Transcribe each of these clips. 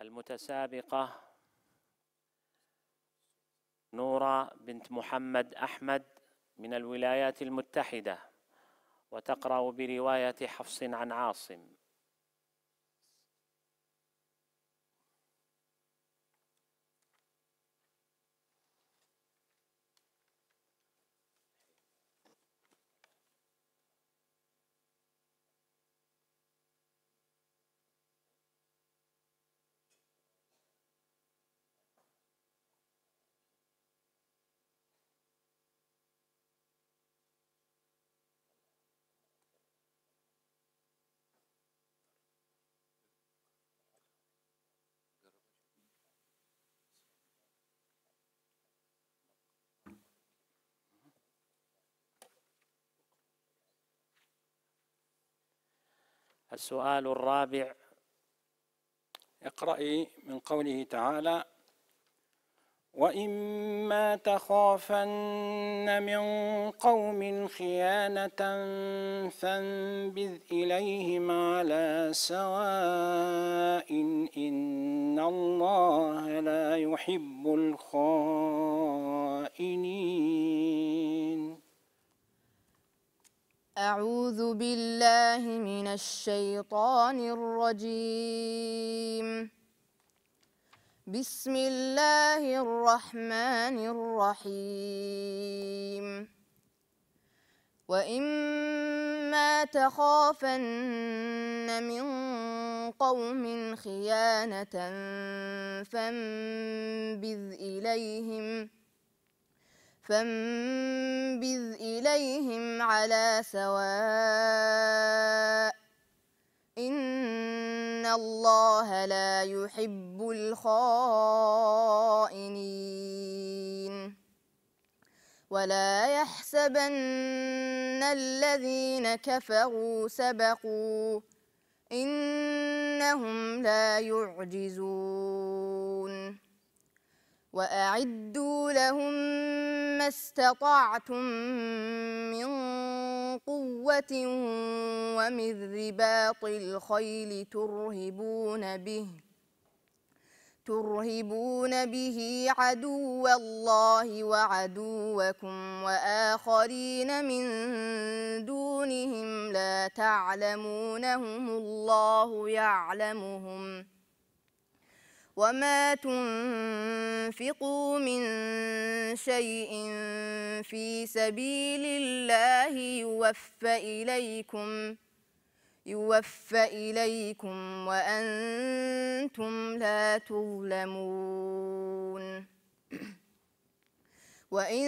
المتسابقة نورا بنت محمد أحمد من الولايات المتحدة وتقرأ برواية حفص عن عاصم السؤال الرابع اقرأي من قوله تعالى وإما تخافن من قوم خيانة فانبذ إليهم على سواء إن الله لا يحب الخائنين أعوذ بالله من الشيطان الرجيم بسم الله الرحمن الرحيم وإما تخافن من قوم خيانة فانبذ إليهم فانبذ إليهم على سواء إن الله لا يحب الخائنين ولا يحسبن الذين كفروا سبقوا إنهم لا يعجزون وأعدوا لهم ما استطعتم من قوة ومن رباط الخيل ترهبون به ترهبون به عدو الله وعدوكم وآخرين من دونهم لا تعلمونهم الله يعلمهم وما تنفقوا من شيء في سبيل الله يوفى إليكم يوفى إليكم وأنتم لا تظلمون وإن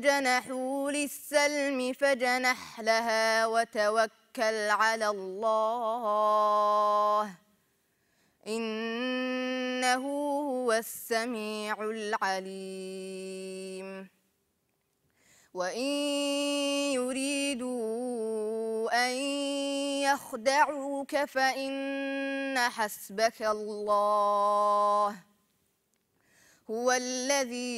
جنحوا للسلم فجنح لها وتوكل على الله إنه هو السميع العليم وإن يريدوا أن يخدعوك فإن حسبك الله هو الذي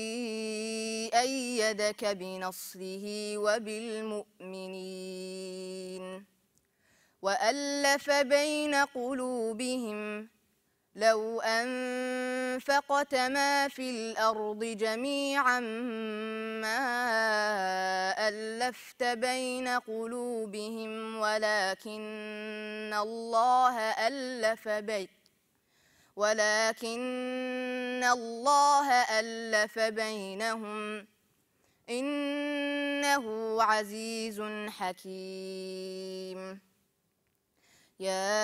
أيدك بنصره وبالمؤمنين وألف بين قلوبهم لو أنفقت ما في الأرض جميعا ما ألفت بين قلوبهم ولكن الله ألف بين ولكن الله ألف بينهم إنه عزيز حكيم يا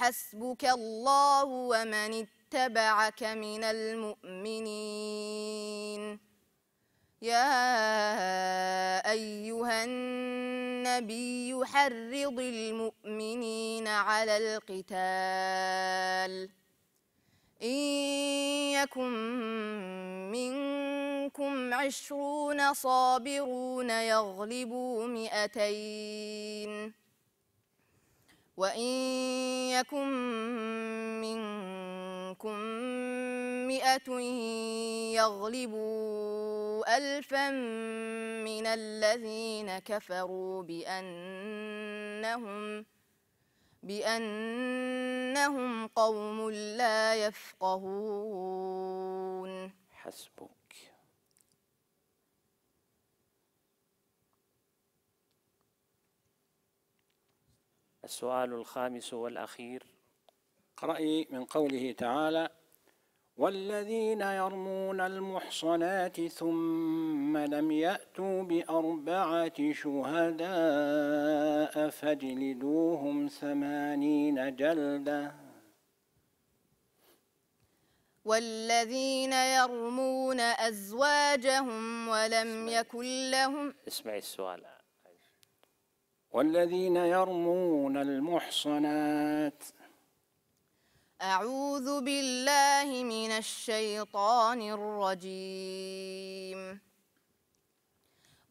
حسبك الله ومن اتبعك من المؤمنين يا أيها النبي حرض المؤمنين على القتال إن يكن منكم عشرون صابرون يغلبوا مئتين وإن يكن منكم مئة يغلبوا ألفا من الذين كفروا بأنهم بأنهم قوم لا يفقهون حسبك السؤال الخامس والأخير قرأي من قوله تعالى والذين يرمون المحصنات ثم لم يأتوا بأربعة شهداء فاجلدوهم ثمانين جلدة والذين يرمون أزواجهم ولم يكن لهم اسمعي السؤال والذين يرمون المحصنات أعوذ بالله من الشيطان الرجيم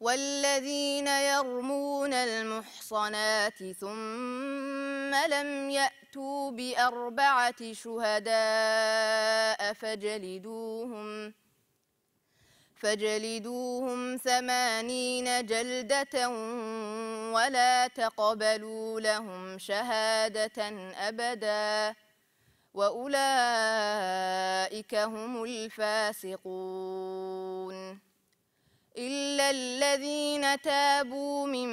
والذين يرمون المحصنات ثم لم يأتوا بأربعة شهداء فجلدوهم فجلدوهم فاجلدوهم ثمانين جلدة ولا تقبلوا لهم شهادة أبدا وأولئك هم الفاسقون إلا الذين تابوا من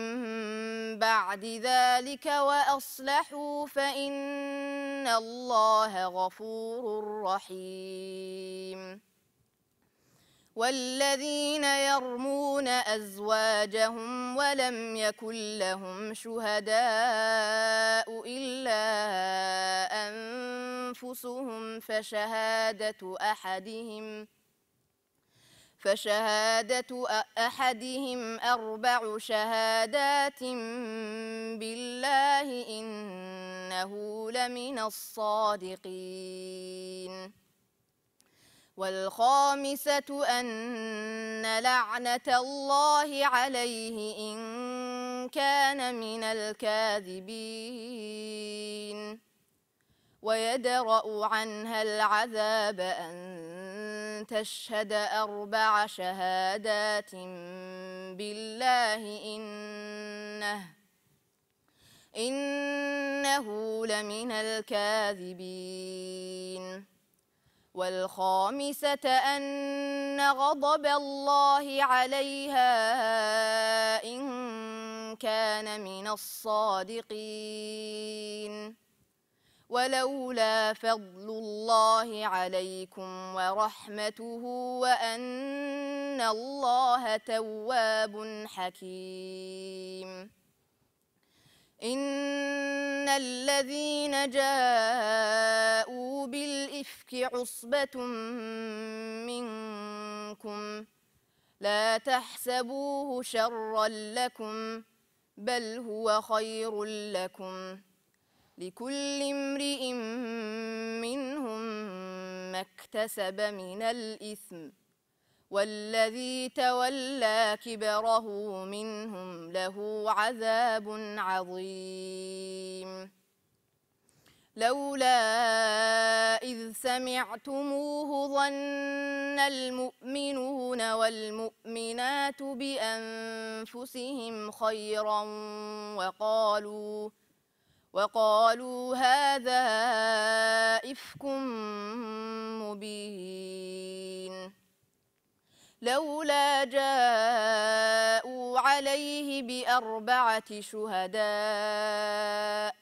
بعد ذلك وأصلحوا فإن الله غفور رحيم والذين يرمون أزواجهم ولم يكن لهم شهداء إلا أنفسهم فشهادة أحدهم فشهادة أحدهم أربع شهادات بالله إنه لمن الصادقين والخامسة أن لعنة الله عليه إن كان من الكاذبين ويدرأ عنها العذاب أن تشهد أربع شهادات بالله إنه إنه لمن الكاذبين والخامسة أن غضب الله عليها إن كان من الصادقين ولولا فضل الله عليكم ورحمته وأن الله تواب حكيم إن الذين جاءوا بالإفك عصبة منكم لا تحسبوه شرا لكم بل هو خير لكم لكل امرئ منهم ما اكتسب من الإثم والذي تولى كبره منهم له عذاب عظيم لولا إذ سمعتموه ظن المؤمنون والمؤمنات بأنفسهم خيرا وقالوا وقالوا هذا إفك مبين لولا جاءوا عليه بأربعة شهداء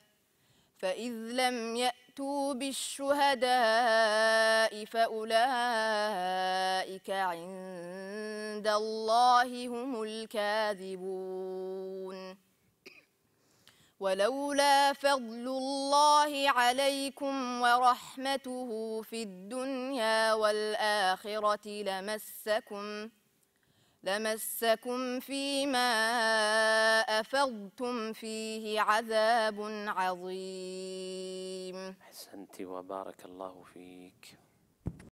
فإذ لم يأتوا بالشهداء فأولئك عند الله هم الكاذبون ولولا فضل الله عليكم ورحمته في الدنيا والآخرة لمسكم لمسكم فيما أفضتم فيه عذاب عظيم أحسنت وبارك الله فيك